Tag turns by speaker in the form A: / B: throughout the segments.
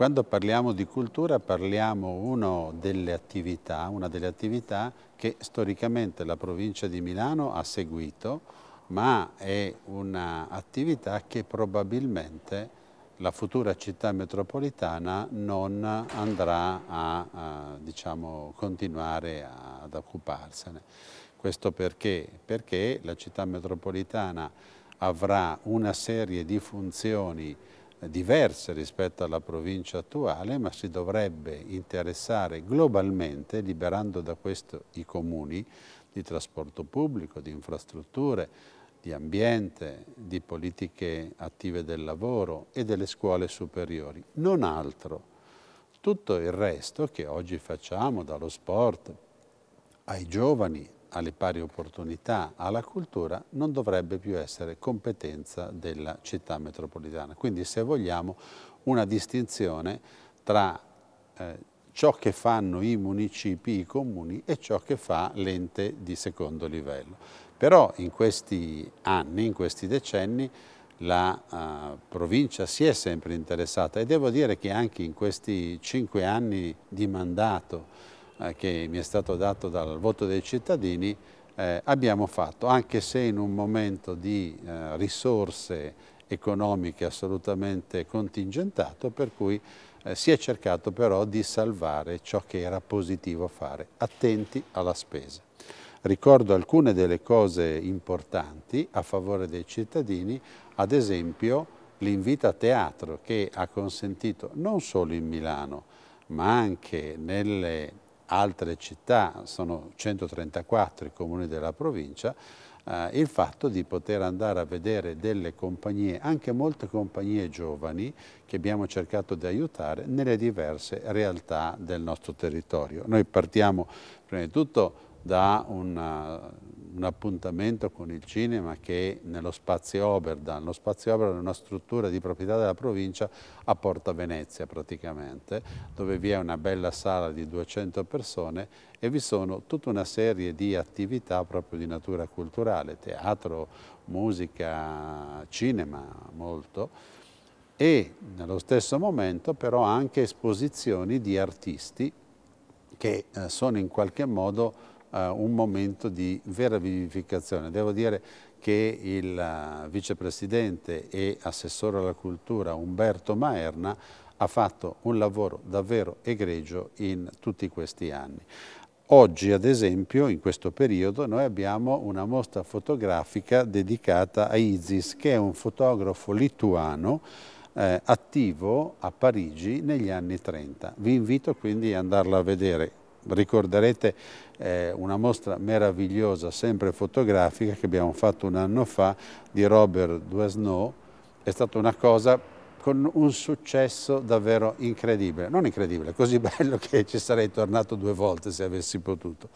A: Quando parliamo di cultura parliamo una delle attività, una delle attività che storicamente la provincia di Milano ha seguito, ma è un'attività che probabilmente la futura città metropolitana non andrà a, a diciamo, continuare ad occuparsene. Questo perché? Perché la città metropolitana avrà una serie di funzioni diverse rispetto alla provincia attuale, ma si dovrebbe interessare globalmente, liberando da questo i comuni, di trasporto pubblico, di infrastrutture, di ambiente, di politiche attive del lavoro e delle scuole superiori, non altro. Tutto il resto che oggi facciamo, dallo sport ai giovani, alle pari opportunità, alla cultura, non dovrebbe più essere competenza della città metropolitana. Quindi se vogliamo una distinzione tra eh, ciò che fanno i municipi, i comuni e ciò che fa l'ente di secondo livello. Però in questi anni, in questi decenni, la uh, provincia si è sempre interessata e devo dire che anche in questi cinque anni di mandato eh, che mi è stato dato dal voto dei cittadini eh, abbiamo fatto, anche se in un momento di eh, risorse economiche assolutamente contingentato, per cui eh, si è cercato però di salvare ciò che era positivo fare, attenti alla spesa. Ricordo alcune delle cose importanti a favore dei cittadini, ad esempio l'invito a teatro che ha consentito non solo in Milano, ma anche nelle altre città, sono 134 i comuni della provincia, eh, il fatto di poter andare a vedere delle compagnie, anche molte compagnie giovani che abbiamo cercato di aiutare nelle diverse realtà del nostro territorio. Noi partiamo prima di tutto da una, eh, un appuntamento con il cinema che nello Spazio Oberdan, lo Spazio Oberdan è una struttura di proprietà della provincia a Porta Venezia praticamente, dove vi è una bella sala di 200 persone e vi sono tutta una serie di attività proprio di natura culturale, teatro, musica, cinema molto e nello stesso momento però anche esposizioni di artisti che eh, sono in qualche modo eh, un momento di vera vivificazione. Devo dire che il eh, vicepresidente e assessore alla cultura Umberto Maerna ha fatto un lavoro davvero egregio in tutti questi anni. Oggi, ad esempio, in questo periodo, noi abbiamo una mostra fotografica dedicata a Isis, che è un fotografo lituano eh, attivo a Parigi negli anni 30. Vi invito quindi ad andarla a vedere ricorderete eh, una mostra meravigliosa, sempre fotografica, che abbiamo fatto un anno fa di Robert Duesneau, è stata una cosa con un successo davvero incredibile, non incredibile, così bello che ci sarei tornato due volte se avessi potuto.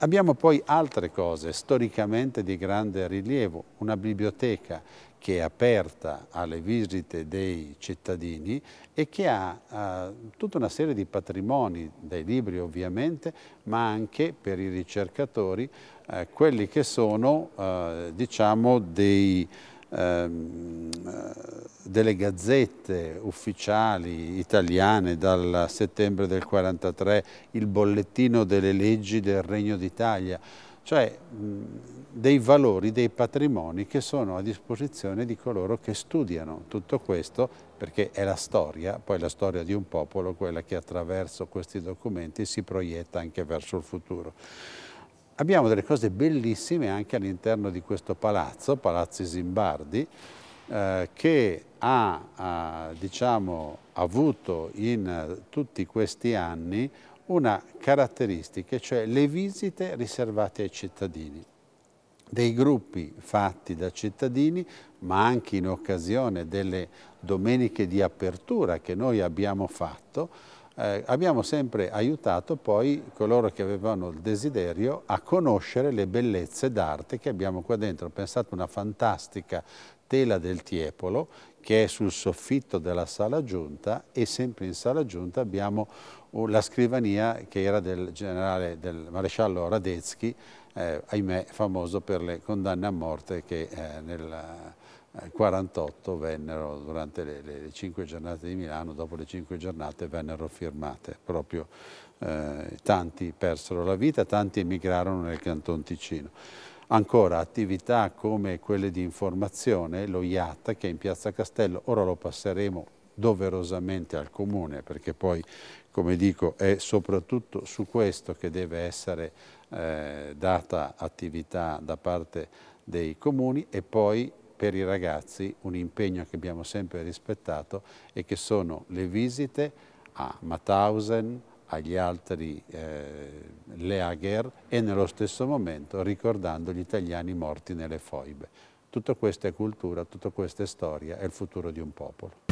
A: Abbiamo poi altre cose storicamente di grande rilievo, una biblioteca che è aperta alle visite dei cittadini e che ha eh, tutta una serie di patrimoni, dai libri ovviamente, ma anche per i ricercatori, eh, quelli che sono eh, diciamo dei, ehm, eh, delle gazzette ufficiali italiane dal settembre del 43, il bollettino delle leggi del Regno d'Italia, cioè dei valori, dei patrimoni che sono a disposizione di coloro che studiano tutto questo, perché è la storia, poi la storia di un popolo, quella che attraverso questi documenti si proietta anche verso il futuro. Abbiamo delle cose bellissime anche all'interno di questo palazzo, Palazzi Zimbardi, eh, che ha, ha eh, diciamo, avuto in tutti questi anni una caratteristica, cioè le visite riservate ai cittadini dei gruppi fatti da cittadini, ma anche in occasione delle domeniche di apertura che noi abbiamo fatto, eh, abbiamo sempre aiutato poi coloro che avevano il desiderio a conoscere le bellezze d'arte che abbiamo qua dentro. Pensate una fantastica tela del Tiepolo che è sul soffitto della sala giunta e sempre in sala giunta abbiamo uh, la scrivania che era del generale, del maresciallo Radetzky, eh, ahimè famoso per le condanne a morte che eh, nel 1948 eh, vennero durante le, le, cinque giornate di Milano, dopo le cinque giornate vennero firmate, proprio eh, tanti persero la vita, tanti emigrarono nel Canton Ticino ancora attività come quelle di informazione, lo IAT che è in Piazza Castello, ora lo passeremo doverosamente al Comune perché poi, come dico, è soprattutto su questo che deve essere eh, data attività da parte dei comuni e poi per i ragazzi un impegno che abbiamo sempre rispettato e che sono le visite a Mauthausen, agli altri eh, Leager e nello stesso momento ricordando gli italiani morti nelle foibe. Tutto questo è cultura, tutto questo è storia, è il futuro di un popolo.